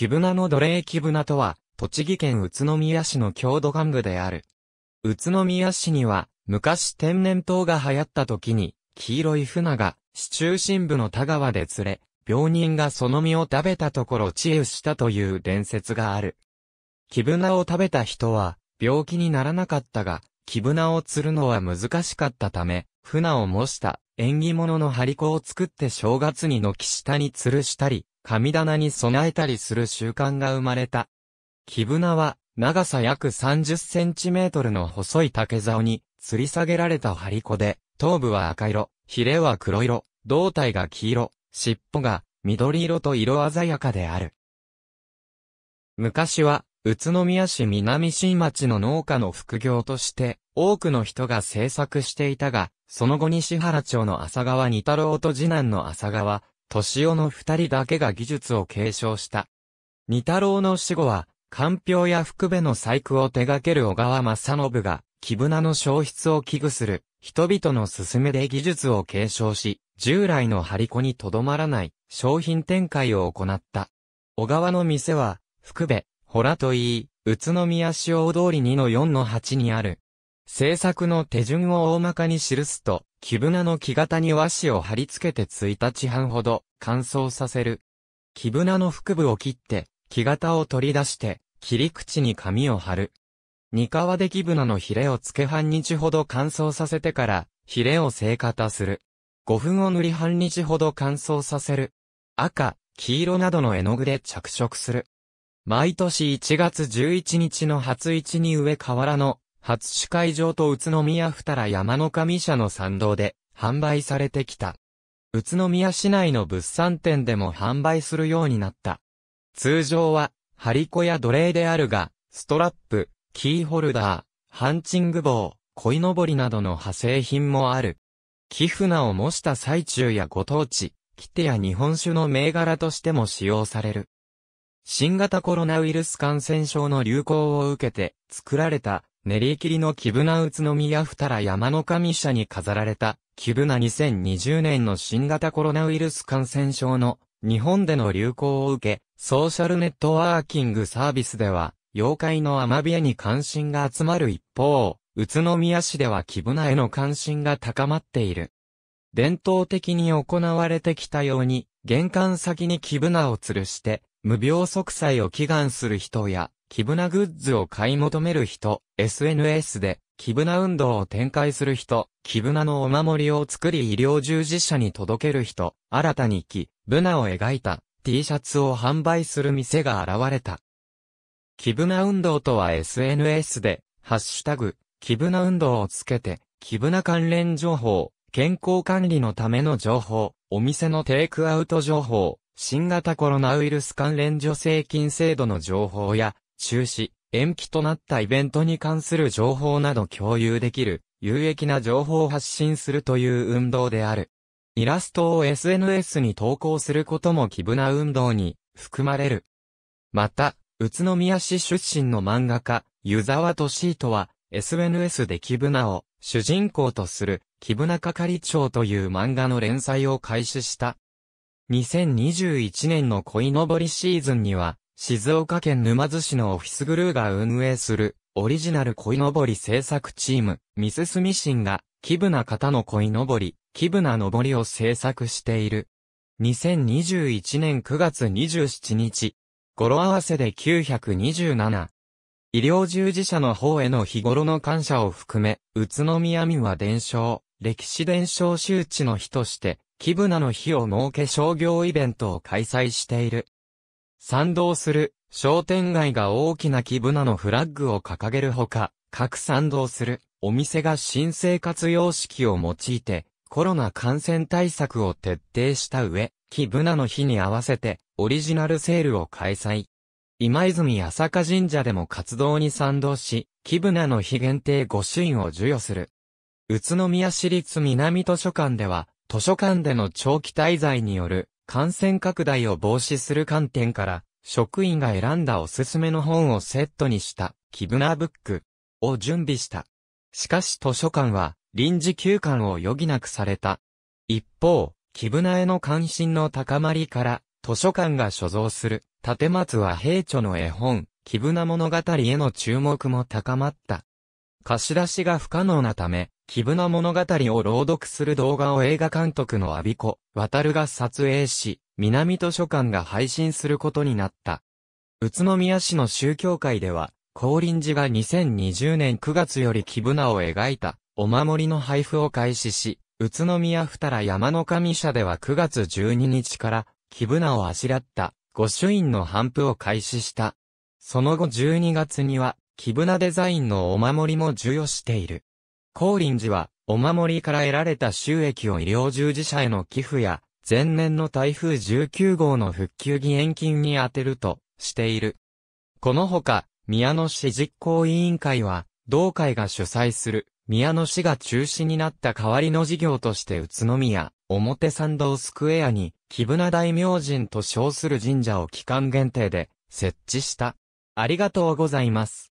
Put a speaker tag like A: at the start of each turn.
A: 木船の奴隷木船とは、栃木県宇都宮市の郷土玩具である。宇都宮市には、昔天然痘が流行った時に、黄色い船が、市中心部の田川で釣れ、病人がその実を食べたところ治癒したという伝説がある。木船を食べた人は、病気にならなかったが、木船を釣るのは難しかったため、船を模した縁起物の張り子を作って正月に軒下に吊るしたり、神棚に備えたりする習慣が生まれた。木舟は、長さ約30センチメートルの細い竹竿に吊り下げられた張り子で、頭部は赤色、ヒレは黒色、胴体が黄色、尻尾が緑色と色鮮やかである。昔は宇都宮市南新町の農家の副業として、多くの人が制作していたが、その後西原町の浅川二太郎と次男の浅川、年夫の二人だけが技術を継承した。二太郎の死後は、官票や福部の細工を手掛ける小川正信が、木船の消失を危惧する、人々の勧めで技術を継承し、従来の張り子にとどまらない商品展開を行った。小川の店は、福部、ほらといい、宇都宮市大通り2の4の8にある。制作の手順を大まかに記すと、木舟の木型に和紙を貼り付けて1日半ほど乾燥させる。木舟の腹部を切って、木型を取り出して、切り口に紙を貼る。二皮で木舟のヒレをつけ半日ほど乾燥させてから、ヒレを生型する。5分を塗り半日ほど乾燥させる。赤、黄色などの絵の具で着色する。毎年1月11日の初市に上河原の初主会場と宇都宮二ら山の神社の参道で販売されてきた。宇都宮市内の物産店でも販売するようになった。通常は、張り子や奴隷であるが、ストラップ、キーホルダー、ハンチング棒、鯉のぼりなどの派生品もある。木船を模した最中やご当地、キテや日本酒の銘柄としても使用される。新型コロナウイルス感染症の流行を受けて作られた練り切りの木船宇都宮二ら山の神社に飾られた木船2020年の新型コロナウイルス感染症の日本での流行を受け、ソーシャルネットワーキングサービスでは妖怪のアマビエに関心が集まる一方、宇都宮市では木船への関心が高まっている。伝統的に行われてきたように、玄関先に木船を吊るして、無病息災を祈願する人や、キブナグッズを買い求める人、SNS で、キブナ運動を展開する人、キブナのお守りを作り医療従事者に届ける人、新たに来、ブナを描いた T シャツを販売する店が現れた。キブナ運動とは SNS で、ハッシュタグ、キブナ運動をつけて、キブナ関連情報、健康管理のための情報、お店のテイクアウト情報、新型コロナウイルス関連助成金制度の情報や、中止、延期となったイベントに関する情報など共有できる、有益な情報を発信するという運動である。イラストを SNS に投稿することも奇部な運動に含まれる。また、宇都宮市出身の漫画家、湯沢敏人は、SNS で貴部なを主人公とする、貴部な係長という漫画の連載を開始した。2021年の恋のぼりシーズンには、静岡県沼津市のオフィスグルーが運営する、オリジナル恋のぼり制作チーム、ミススミシンが、キブな方の恋のぼり、キブなのぼりを制作している。2021年9月27日、語呂合わせで927。医療従事者の方への日頃の感謝を含め、宇都宮民は伝承、歴史伝承周知の日として、キブナの日を設け商業イベントを開催している。賛同する商店街が大きなキブナのフラッグを掲げるほか、各賛同するお店が新生活様式を用いてコロナ感染対策を徹底した上、キブナの日に合わせてオリジナルセールを開催。今泉浅香神社でも活動に賛同し、キブナの日限定御朱印を授与する。宇都宮市立南図書館では、図書館での長期滞在による感染拡大を防止する観点から、職員が選んだおすすめの本をセットにした、キブナーブックを準備した。しかし図書館は、臨時休館を余儀なくされた。一方、キブナへの関心の高まりから、図書館が所蔵する、立松は平著の絵本、キブナ物語への注目も高まった。貸し出しが不可能なため、キブナ物語を朗読する動画を映画監督の阿ビ子、渡るが撮影し、南図書館が配信することになった。宇都宮市の宗教会では、高林寺が2020年9月よりキブナを描いた、お守りの配布を開始し、宇都宮二ら山の神社では9月12日から、キブナをあしらった、御朱印の反布を開始した。その後12月には、キブナデザインのお守りも授与している。高林寺は、お守りから得られた収益を医療従事者への寄付や、前年の台風19号の復旧義援金に充てるとしている。このほか、宮野市実行委員会は、同会が主催する、宮野市が中止になった代わりの事業として宇都宮、表参道スクエアに、木船大明神と称する神社を期間限定で設置した。ありがとうございます。